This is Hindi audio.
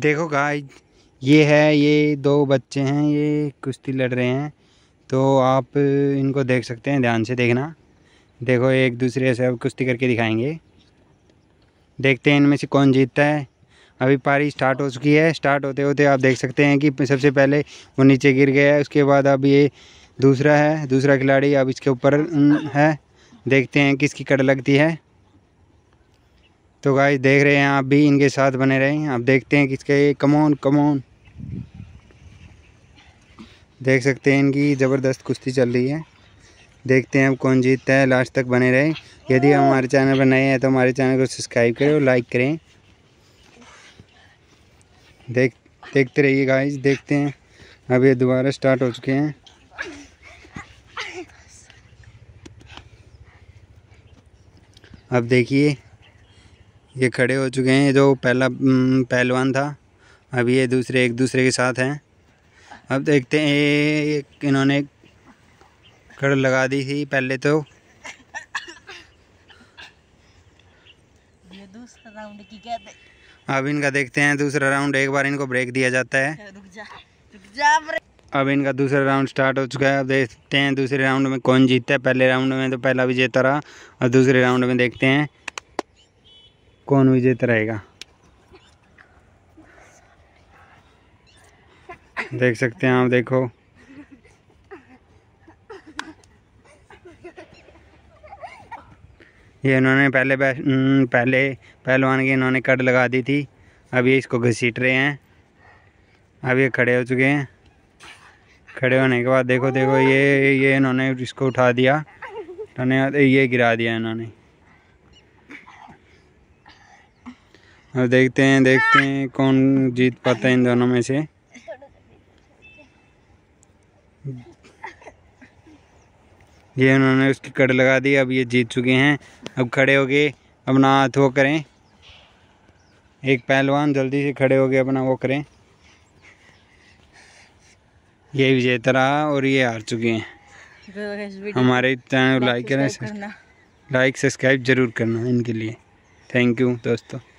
देखो गाइज ये है ये दो बच्चे हैं ये कुश्ती लड़ रहे हैं तो आप इनको देख सकते हैं ध्यान से देखना देखो एक दूसरे से अब कुश्ती करके दिखाएंगे देखते हैं इनमें से कौन जीतता है अभी पारी स्टार्ट हो चुकी है स्टार्ट होते होते आप देख सकते हैं कि सबसे पहले वो नीचे गिर गया है उसके बाद अब ये दूसरा है दूसरा खिलाड़ी अब इसके ऊपर है देखते हैं किसकी कड़ लगती है तो गाइस देख रहे हैं आप भी इनके साथ बने रहें आप देखते हैं किसके कमौन कमौन देख सकते हैं इनकी ज़बरदस्त कुश्ती चल रही है देखते हैं अब कौन जीतता है लास्ट तक बने रहे यदि हमारे चैनल पर नए हैं तो हमारे चैनल को सब्सक्राइब करें और लाइक करें देख देखते रहिए गाइस देखते हैं अब ये दोबारा स्टार्ट हो चुके हैं अब देखिए ये खड़े हो चुके हैं जो पहला पहलवान था अब ये दूसरे एक दूसरे के साथ हैं अब देखते हैं इन्होंने कड़ लगा दी थी पहले तो अब इनका देखते हैं दूसरा राउंड एक बार इनको ब्रेक दिया जाता है रुक जा, रुक जा अब इनका दूसरा राउंड स्टार्ट हो चुका है अब देखते हैं दूसरे राउंड में कौन जीतता है पहले राउंड में तो पहला विजेता रहा और दूसरे राउंड में देखते हैं कौन विजेत रहेगा देख सकते हैं आप देखो ये इन्होंने पहले हम्म, पहले पहलवान की इन्होंने कट लगा दी थी अब ये इसको घसीट रहे हैं अब ये खड़े हो चुके हैं खड़े होने के बाद देखो देखो ये ये इन्होंने इसको उठा दिया इन्होंने ये गिरा दिया इन्होंने अब देखते हैं देखते हैं कौन जीत पाता है इन दोनों में से ये उन्होंने उसकी कड़ लगा दी अब ये जीत चुके हैं अब खड़े हो गए अपना हाथ वो करें एक पहलवान जल्दी से खड़े हो गए अपना वो करें ये विजेता रहा और ये हार चुके हैं हमारे चैनल लाइक करें लाइक सब्सक्राइब ज़रूर करना इनके लिए थैंक यू दोस्तों